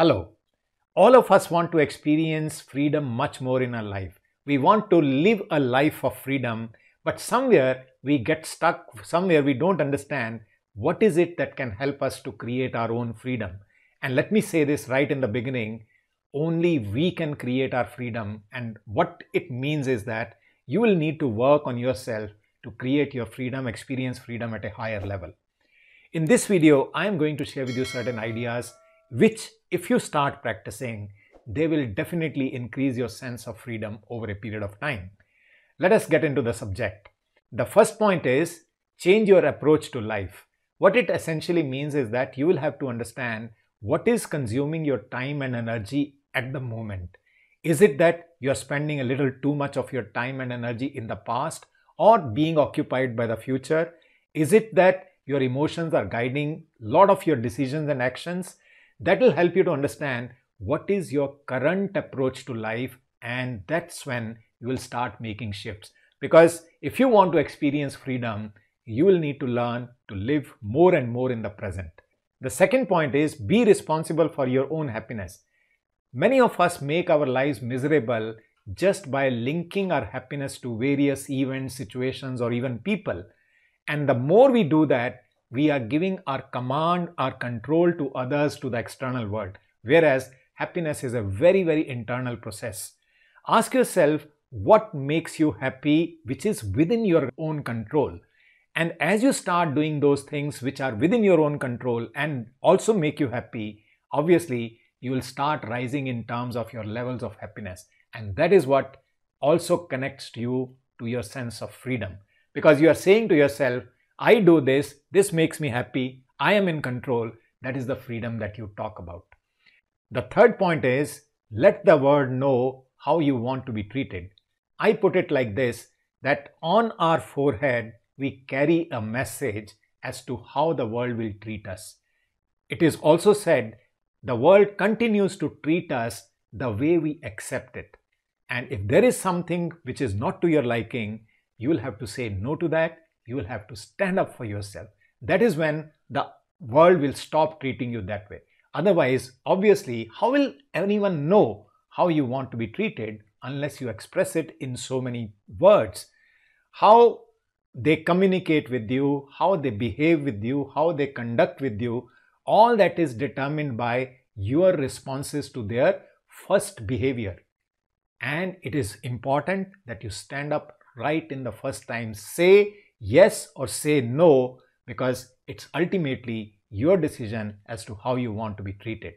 Hello. All of us want to experience freedom much more in our life. We want to live a life of freedom, but somewhere we get stuck, somewhere we don't understand what is it that can help us to create our own freedom. And let me say this right in the beginning only we can create our freedom. And what it means is that you will need to work on yourself to create your freedom, experience freedom at a higher level. In this video, I am going to share with you certain ideas which if you start practicing, they will definitely increase your sense of freedom over a period of time. Let us get into the subject. The first point is change your approach to life. What it essentially means is that you will have to understand what is consuming your time and energy at the moment. Is it that you are spending a little too much of your time and energy in the past or being occupied by the future? Is it that your emotions are guiding a lot of your decisions and actions? That will help you to understand what is your current approach to life and that's when you will start making shifts. Because if you want to experience freedom, you will need to learn to live more and more in the present. The second point is be responsible for your own happiness. Many of us make our lives miserable just by linking our happiness to various events, situations, or even people. And the more we do that, we are giving our command, our control to others, to the external world. Whereas happiness is a very, very internal process. Ask yourself what makes you happy, which is within your own control. And as you start doing those things which are within your own control and also make you happy, obviously you will start rising in terms of your levels of happiness. And that is what also connects you to your sense of freedom. Because you are saying to yourself, I do this, this makes me happy, I am in control. That is the freedom that you talk about. The third point is let the world know how you want to be treated. I put it like this that on our forehead, we carry a message as to how the world will treat us. It is also said the world continues to treat us the way we accept it. And if there is something which is not to your liking, you will have to say no to that you will have to stand up for yourself. That is when the world will stop treating you that way. Otherwise, obviously, how will anyone know how you want to be treated unless you express it in so many words? How they communicate with you, how they behave with you, how they conduct with you, all that is determined by your responses to their first behavior. And it is important that you stand up right in the first time. Say yes or say no because it's ultimately your decision as to how you want to be treated.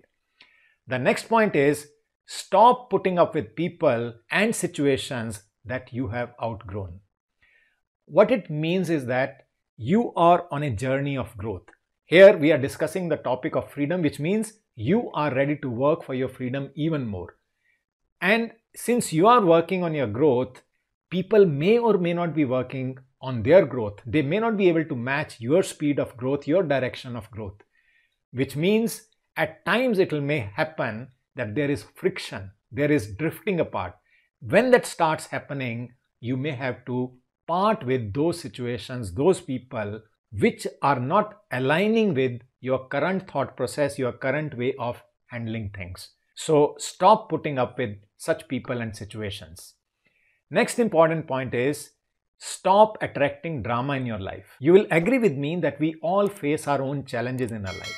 The next point is stop putting up with people and situations that you have outgrown. What it means is that you are on a journey of growth. Here we are discussing the topic of freedom, which means you are ready to work for your freedom even more. And since you are working on your growth, people may or may not be working on their growth, they may not be able to match your speed of growth, your direction of growth, which means at times it may happen that there is friction, there is drifting apart. When that starts happening, you may have to part with those situations, those people which are not aligning with your current thought process, your current way of handling things. So stop putting up with such people and situations. Next important point is Stop attracting drama in your life. You will agree with me that we all face our own challenges in our life.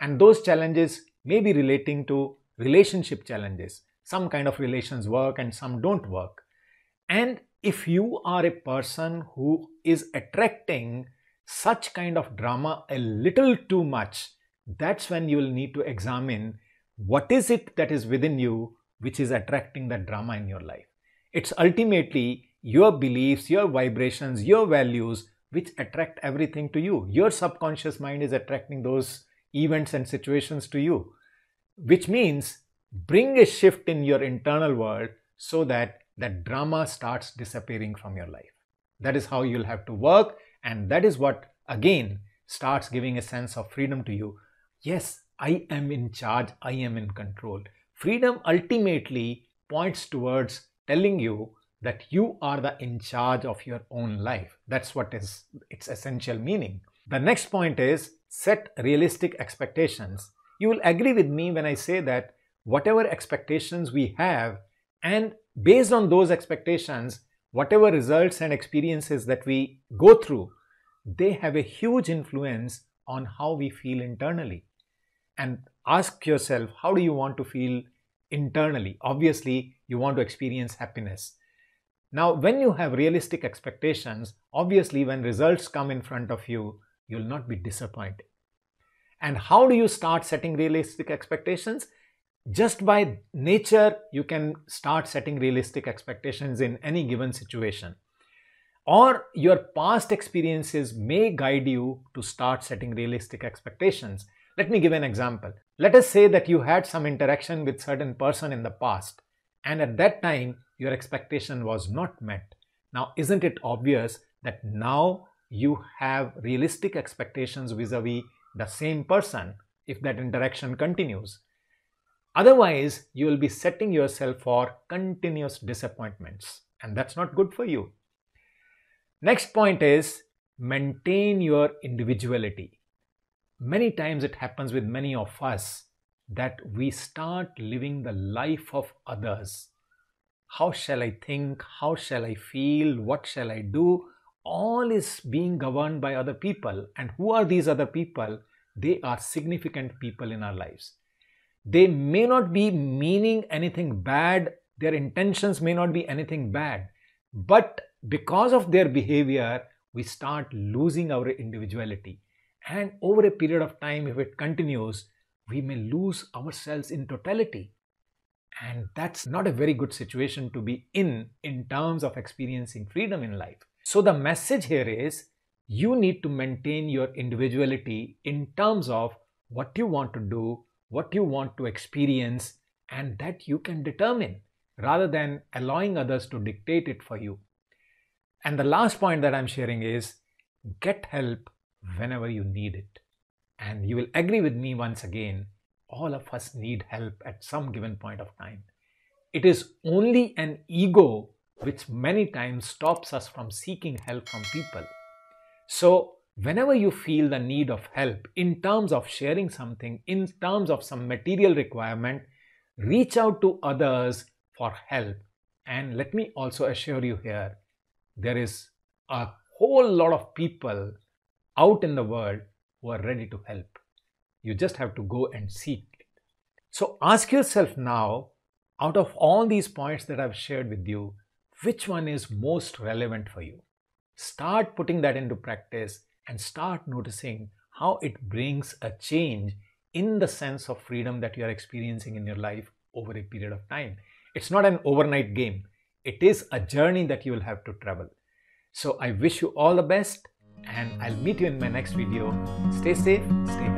And those challenges may be relating to relationship challenges. Some kind of relations work and some don't work. And if you are a person who is attracting such kind of drama a little too much, that's when you will need to examine what is it that is within you which is attracting that drama in your life. It's ultimately your beliefs, your vibrations, your values, which attract everything to you. Your subconscious mind is attracting those events and situations to you, which means bring a shift in your internal world so that that drama starts disappearing from your life. That is how you'll have to work, and that is what again starts giving a sense of freedom to you. Yes, I am in charge, I am in control. Freedom ultimately points towards telling you that you are the in charge of your own life. That's what is its essential meaning. The next point is set realistic expectations. You will agree with me when I say that whatever expectations we have and based on those expectations, whatever results and experiences that we go through, they have a huge influence on how we feel internally. And ask yourself, how do you want to feel internally? Obviously, you want to experience happiness. Now, when you have realistic expectations, obviously when results come in front of you, you'll not be disappointed. And how do you start setting realistic expectations? Just by nature, you can start setting realistic expectations in any given situation. Or your past experiences may guide you to start setting realistic expectations. Let me give an example. Let us say that you had some interaction with certain person in the past and at that time your expectation was not met. Now, isn't it obvious that now you have realistic expectations vis a vis the same person if that interaction continues? Otherwise, you will be setting yourself for continuous disappointments, and that's not good for you. Next point is maintain your individuality. Many times it happens with many of us that we start living the life of others. How shall I think? How shall I feel? What shall I do? All is being governed by other people. And who are these other people? They are significant people in our lives. They may not be meaning anything bad, their intentions may not be anything bad, but because of their behavior, we start losing our individuality. And over a period of time, if it continues, we may lose ourselves in totality. And that's not a very good situation to be in in terms of experiencing freedom in life. So, the message here is you need to maintain your individuality in terms of what you want to do, what you want to experience, and that you can determine rather than allowing others to dictate it for you. And the last point that I'm sharing is get help whenever you need it. And you will agree with me once again all of us need help at some given point of time. It is only an ego which many times stops us from seeking help from people. So, whenever you feel the need of help in terms of sharing something, in terms of some material requirement, reach out to others for help. And let me also assure you here there is a whole lot of people out in the world who are ready to help. You just have to go and seek it. So ask yourself now, out of all these points that I've shared with you, which one is most relevant for you? Start putting that into practice and start noticing how it brings a change in the sense of freedom that you are experiencing in your life over a period of time. It's not an overnight game, it is a journey that you will have to travel. So I wish you all the best and I'll meet you in my next video. Stay safe, stay